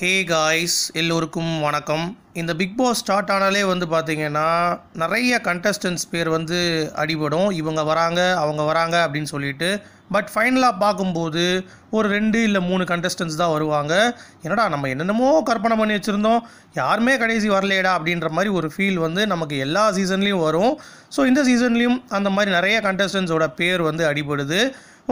hey guys எல்லோருக்கும் வணக்கம் இந்த பிக் பாஸ் ஸ்டார்ட் ஆனாலே வந்து பார்த்திங்கன்னா நிறைய கண்டஸ்டன்ஸ் பேர் வந்து அடிபடும் இவங்க வராங்க அவங்க வராங்க அப்படின்னு சொல்லிட்டு பட் ஃபைனலாக பார்க்கும்போது ஒரு ரெண்டு இல்லை மூணு கண்டஸ்டன்ஸ் தான் வருவாங்க என்னடா நம்ம என்னென்னமோ கற்பனை பண்ணி வச்சுருந்தோம் யாருமே கடைசி வரலையடா அப்படின்ற மாதிரி ஒரு ஃபீல் வந்து நமக்கு எல்லா சீசன்லேயும் வரும் ஸோ இந்த சீசன்லேயும் அந்த மாதிரி நிறைய கண்டஸ்டன்ஸோட பேர் வந்து அடிபடுது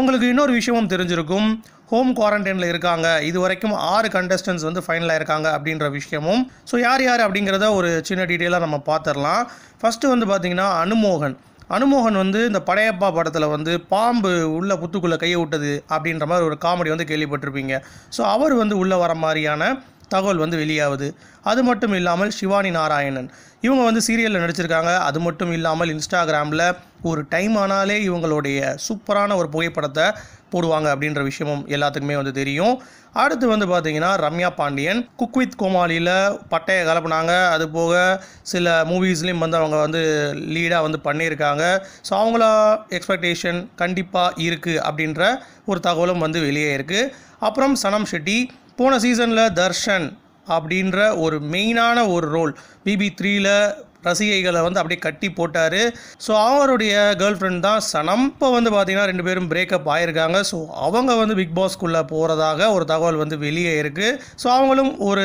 உங்களுக்கு இன்னொரு விஷயமும் தெரிஞ்சிருக்கும் ஹோம் குவாரண்டைனில் இருக்காங்க இது வரைக்கும் ஆறு கண்டஸ்டன்ஸ் வந்து ஃபைனலாக இருக்காங்க அப்படின்ற விஷயமும் ஸோ யார் யார் அப்படிங்கிறத ஒரு சின்ன டீட்டெயிலாக நம்ம பார்த்துடலாம் ஃபஸ்ட்டு வந்து பார்த்திங்கன்னா அனுமோகன் அனுமோகன் வந்து இந்த படையப்பா படத்தில் வந்து பாம்பு உள்ள புத்துக்குள்ளே கையை விட்டது அப்படின்ற மாதிரி ஒரு காமெடி வந்து கேள்விப்பட்டிருப்பீங்க ஸோ அவர் வந்து உள்ளே வர மாதிரியான தகவல் வந்து வெளியாகுது அது மட்டும் இல்லாமல் சிவானி நாராயணன் இவங்க வந்து சீரியலில் நடிச்சிருக்காங்க அது மட்டும் இல்லாமல் இன்ஸ்டாகிராமில் ஒரு டைம் ஆனாலே இவங்களுடைய சூப்பரான ஒரு புகைப்படத்தை போடுவாங்க அப்படின்ற விஷயமும் எல்லாத்துக்குமே வந்து தெரியும் அடுத்து வந்து பார்த்தீங்கன்னா ரம்யா பாண்டியன் குக் வித் கோமாளியில் பட்டையை கலப்புனாங்க அது போக சில மூவிஸ்லேயும் வந்து அவங்க வந்து லீடாக வந்து பண்ணியிருக்காங்க ஸோ அவங்களா எக்ஸ்பெக்டேஷன் கண்டிப்பாக இருக்குது அப்படின்ற ஒரு தகவலும் வந்து வெளியே இருக்குது அப்புறம் சனம் ஷெட்டி போன சீசனில் தர்ஷன் அப்படின்ற ஒரு மெயினான ஒரு ரோல் பிபி த்ரீயில் ரசிகைகளை வந்து அப்படியே கட்டி போட்டார் ஸோ அவருடைய கேர்ள் ஃப்ரெண்ட் தான் சனம் இப்போ வந்து பார்த்திங்கன்னா ரெண்டு பேரும் பிரேக்கப் ஆகியிருக்காங்க ஸோ அவங்க வந்து பிக் பாஸ்க்குள்ளே போகிறதாக ஒரு தகவல் வந்து வெளியே இருக்குது ஸோ அவங்களும் ஒரு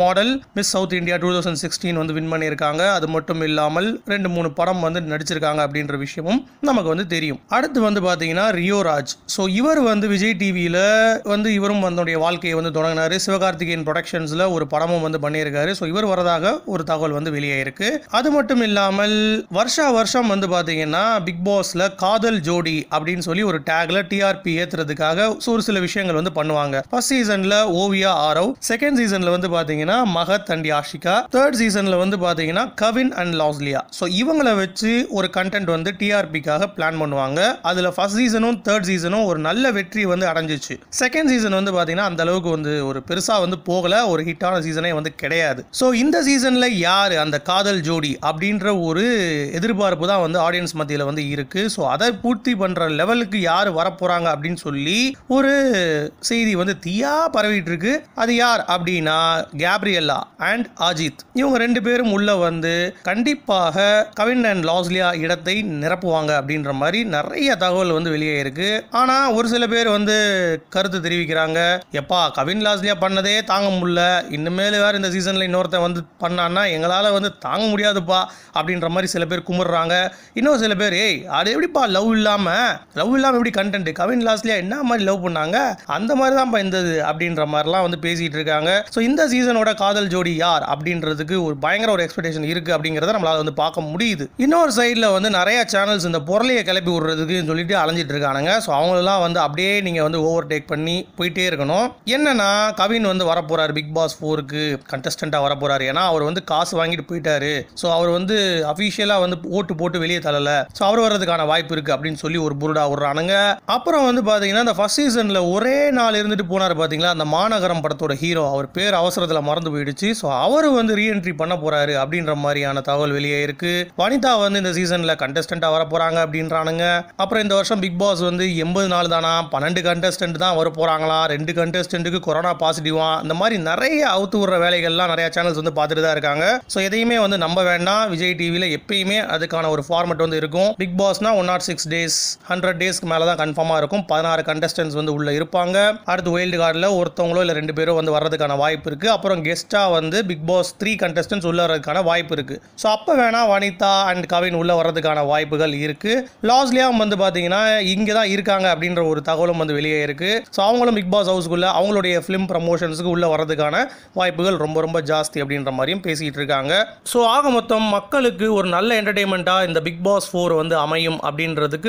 model miss South India two thousand sixteen வந்து வின் பண்ணியிருக்காங்க அது மட்டும் இல்லாமல் ரெண்டு மூணு படம் வந்து நடிச்சிருக்காங்க அப்படின்ற விஷயமும் நமக்கு வந்து தெரியும் அடுத்து வந்து பார்த்தீங்கன்னா ரியோராஜ் ஸோ இவர் வந்து விஜய் டிவியில் வந்து இவரும் தன்னுடைய வாழ்க்கையை வந்து தொடங்கினார் சிவகார்த்திகேயன் ப்ரொடக்ஷன்ஸில் ஒரு படமும் வந்து பண்ணியிருக்காரு ஸோ இவர் வரதாக ஒரு தகவல் வந்து வெளியே இருக்குது அது மட்டும் இல்லாமல் வருஷா வருஷம் வந்து பார்த்தீங்கன்னா பிக் பாஸில் காதல் ஜோடி அப்படின்னு சொல்லி ஒரு டேக்ல டிஆர்பி ஏற்றுறதுக்காக ஒரு சில விஷயங்கள் வந்து பண்ணுவாங்க ஃபர்ஸ்ட் சீசனில் ஓவியா ஆரவ் செகண்ட் சீசனில் வந்து பார்த்தீங்கன்னா மகத் அண்ட் யாஷிகா தேர்ட் சீசனில் வந்து பார்த்தீங்கன்னா கவின் அண்ட் லாஸ்லியா ஸோ இவங்களை வச்சு ஒரு கண்டென்ட் வந்து டிஆர்பிக்காக பிளான் பண்ணுவாங்க அதில் ஃபர்ஸ்ட் சீசனும் தேர்ட் சீசனும் ஒரு நல்ல வெற்றி வந்து அடைஞ்சிச்சு செகண்ட் சீசன் வந்து பார்த்தீங்கன்னா அந்த அளவுக்கு வந்து ஒரு பெருசாக வந்து போகலை ஒரு ஹிட்டான சீசனே வந்து கிடையாது ஸோ இந்த சீசனில் யார் அந்த காதல் ஜோடி எப்படி அப்படின்ற ஒரு எதிர்பார்ப்பு தான் வந்து ஆடியன்ஸ் மத்தியில் வந்து இருக்குது ஸோ அதை பூர்த்தி பண்ணுற லெவலுக்கு யார் வரப்போகிறாங்க அப்படின்னு சொல்லி ஒரு செய்தி வந்து தீயா பரவிட்டு இருக்கு அது யார் அப்படின்னா கேப்ரியல்லா அண்ட் அஜித் இவங்க ரெண்டு பேரும் உள்ள வந்து கண்டிப்பாக கவின் அண்ட் லாஸ்லியா இடத்தை நிரப்புவாங்க அப்படின்ற மாதிரி நிறைய தகவல் வந்து வெளியே இருக்கு ஆனா ஒரு சில பேர் வந்து கருத்து தெரிவிக்கிறாங்க எப்பா கவின் லாஸ்லியா பண்ணதே தாங்க முடியல இன்னுமேல வேற இந்த சீசன்ல இன்னொருத்தன் வந்து பண்ணான்னா எங்களால வந்து தாங்க முடியாத முடியாதுப்பா அப்படின்ற மாதிரி சில பேர் கும்பிட்றாங்க இன்னும் சில பேர் ஏய் அது எப்படிப்பா லவ் இல்லாமல் லவ் இல்லாமல் எப்படி கண்டென்ட் கவின் லாஸ்ட்லியா என்ன மாதிரி லவ் பண்ணாங்க அந்த மாதிரி தான் இருந்தது அப்படின்ற மாதிரிலாம் வந்து பேசிகிட்டு இருக்காங்க ஸோ இந்த சீசனோட காதல் ஜோடி யார் அப்படின்றதுக்கு ஒரு பயங்கர ஒரு எக்ஸ்பெக்டேஷன் இருக்குது அப்படிங்கிறத நம்மளால் வந்து பார்க்க முடியுது இன்னொரு சைடில் வந்து நிறைய சேனல்ஸ் இந்த பொருளையை கிளப்பி விடுறதுக்குன்னு சொல்லிட்டு அலைஞ்சிட்டு இருக்கானுங்க ஸோ அவங்களெல்லாம் வந்து அப்படியே நீங்கள் வந்து ஓவர் டேக் பண்ணி போயிட்டே இருக்கணும் என்னன்னா கவின் வந்து வரப்போறாரு பிக் பாஸ் ஃபோருக்கு கண்டஸ்டண்ட்டாக வரப்போறாரு ஏன்னா அவர் வந்து காசு வாங்கிட்டு போயிட்டாரு ஸோ ஸோ அவர் வந்து அஃபிஷியலாக வந்து ஓட்டு போட்டு வெளியே தள்ளலை ஸோ அவர் வர்றதுக்கான வாய்ப்பு இருக்குது அப்படின்னு சொல்லி ஒரு புருடா விடுறானுங்க அப்புறம் வந்து பார்த்தீங்கன்னா இந்த ஃபஸ்ட் சீசனில் ஒரே நாள் இருந்துட்டு போனார் பார்த்தீங்களா அந்த மாநகரம் படத்தோட ஹீரோ அவர் பேர் அவசரத்தில் மறந்து போயிடுச்சு ஸோ அவர் வந்து ரீஎன்ட்ரி பண்ண போகிறாரு அப்படின்ற மாதிரியான தகவல் வெளியே இருக்குது வனிதா வந்து இந்த சீசனில் கண்டஸ்டண்ட்டாக வர போகிறாங்க அப்படின்றானுங்க அப்புறம் இந்த வருஷம் பிக் பாஸ் வந்து எண்பது நாள் தானா பன்னெண்டு கண்டஸ்டன்ட் தான் வர போகிறாங்களா ரெண்டு கண்டஸ்டண்ட்டுக்கு கொரோனா பாசிட்டிவா இந்த மாதிரி நிறைய அவுத்து விடுற வேலைகள்லாம் நிறைய சேனல்ஸ் வந்து பார்த்துட்டு தான் இருக்காங்க ஸோ எதையுமே வந்து நம்ம வேண்டாம் விஜய் டிவியில் எப்பயுமே அதுக்கான ஒரு ஃபார்மெட் வந்து இருக்கும் பிக் பாஸ்னா one nought six days hundred டேஸ்க்கு மேலே தான் கன்ஃபார்மாக இருக்கும் பதினாறு கண்டஸ்டன்ஸ் வந்து உள்ளே இருப்பாங்க அடுத்து வைல்டு கார்டில் ஒருத்தவங்களோ இல்லை ரெண்டு பேரோ வந்து வர்றதுக்கான வாய்ப்பு இருக்குது அப்புறம் கெஸ்ட்டாக வந்து பிக் பாஸ் த்ரீ கண்டஸ்டன்ஸ் உள்ள வர்றதுக்கான வாய்ப்பு இருக்குது ஸோ அப்போ வேணால் வனிதா அண்ட் கவின் உள்ளே வர்றதுக்கான வாய்ப்புகள் இருக்குது லாஸ்ட்லியாக வந்து பார்த்தீங்கன்னா இங்கே தான் இருக்காங்க அப்படின்ற ஒரு தகவலும் வந்து வெளியே இருக்குது ஸோ அவங்களும் பிக் பாஸ் ஹவுஸ்க்குள்ளே அவங்களுடைய ஃபிலிம் ப்ரமோஷன்ஸுக்கு உள்ளே வர்றதுக்கான வாய்ப்புகள் ரொம்ப ரொம்ப ஜாஸ்தி அப்படின்ற மாதிரியும் பேசிக்கிட்டு இருக்காங்க ஸோ ஆக மொத்தம் மக்களுக்கு ஒரு நல்ல என்டர்டெயின்மெண்ட்டாக இந்த பிக் பாஸ் ஃபோர் வந்து அமையும் அப்படின்றதுக்கு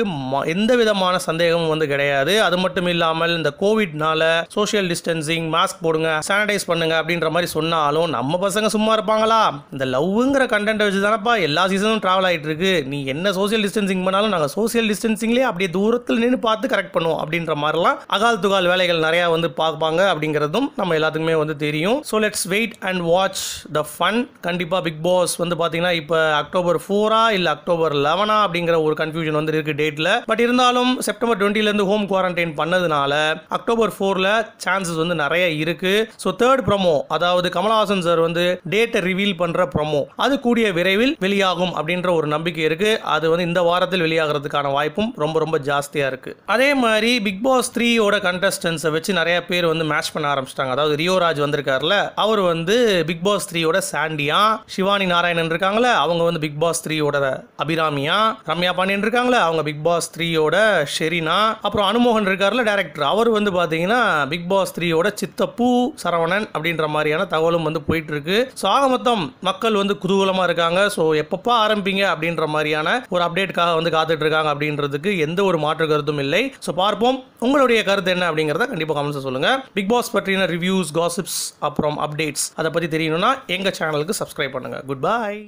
எந்த விதமான சந்தேகமும் வந்து கிடையாது அது மட்டும் இல்லாமல் இந்த கோவிட்னால சோஷியல் டிஸ்டன்சிங் மாஸ்க் போடுங்க சானிடைஸ் பண்ணுங்க அப்படின்ற மாதிரி சொன்னாலும் நம்ம பசங்க சும்மா இருப்பாங்களா இந்த லவ்ங்கிற கண்டென்ட் வச்சு தானப்பா எல்லா சீசனும் ட்ராவல் ஆகிட்டு இருக்கு நீ என்ன சோசியல் டிஸ்டன்சிங் பண்ணாலும் நாங்கள் சோசியல் டிஸ்டன்சிங்லேயே அப்படியே தூரத்தில் நின்று பார்த்து கரெக்ட் பண்ணுவோம் அப்படின்ற மாதிரிலாம் அகால் துகால் வேலைகள் நிறையா வந்து பார்ப்பாங்க அப்படிங்கிறதும் நம்ம எல்லாத்துக்குமே வந்து தெரியும் so let's wait and watch the fun கண்டிப்பாக பிக் பாஸ் வந்து பார்த்தீங்கன்னா இப்போ அக்டோபர் ஃபோரா இல்லை அக்டோபர் லெவனா அப்படிங்கிற ஒரு கன்ஃபியூஷன் வந்து இருக்கு டேட்டில் பட் இருந்தாலும் செப்டம்பர் டுவெண்ட்டிலேருந்து ஹோம் குவாரண்டைன் பண்ணதுனால அக்டோபர் ஃபோரில் சான்சஸ் வந்து நிறைய இருக்கு ஸோ தேர்ட் ப்ரமோ அதாவது கமல்ஹாசன் சார் வந்து டேட்டை ரிவீல் பண்ணுற ப்ரமோ அது கூடிய விரைவில் வெளியாகும் அப்படின்ற ஒரு நம்பிக்கை இருக்கு அது வந்து இந்த வாரத்தில் வெளியாகிறதுக்கான வாய்ப்பும் ரொம்ப ரொம்ப ஜாஸ்தியாக இருக்கு அதே மாதிரி பிக் பாஸ் த்ரீயோட கண்டஸ்டன்ஸை வச்சு நிறைய பேர் வந்து மேட்ச் பண்ண ஆரம்பிச்சிட்டாங்க அதாவது ரியோராஜ் வந்திருக்காருல அவர் வந்து பிக் பாஸ் த்ரீயோட சாண்டியா சிவானி நாராயணன் பாண்டியன் இருக்காங்களே அவங்க வந்து பிக் பாஸ் த்ரீயோட அபிராமியா ரம்யா பாண்டியன் இருக்காங்களே அவங்க பிக் பாஸ் த்ரீயோட ஷெரினா அப்புறம் அனுமோகன் இருக்கார்ல டேரக்டர் அவர் வந்து பார்த்தீங்கன்னா பிக் பாஸ் த்ரீயோட சித்தப்பூ சரவணன் அப்படின்ற மாதிரியான தகவலும் வந்து போயிட்டு இருக்கு ஸோ ஆக மொத்தம் மக்கள் வந்து குதூகலமாக இருக்காங்க ஸோ எப்பப்போ ஆரம்பிங்க அப்படின்ற மாதிரியான ஒரு அப்டேட்டுக்காக வந்து காத்துட்டு இருக்காங்க அப்படின்றதுக்கு எந்த ஒரு மாற்று கருத்தும் இல்லை ஸோ பார்ப்போம் உங்களுடைய கருத்து என்ன அப்படிங்கிறத கண்டிப்பாக கமெண்ட்ஸ் சொல்லுங்க பிக் பாஸ் பற்றின ரிவ்யூஸ் காசிப்ஸ் அப்புறம் அப்டேட்ஸ் அதை பற்றி தெரியணும்னா எங்கள் சேனலுக்கு சப்ஸ்கிரைப் பண்ணுங்க குட் பாய்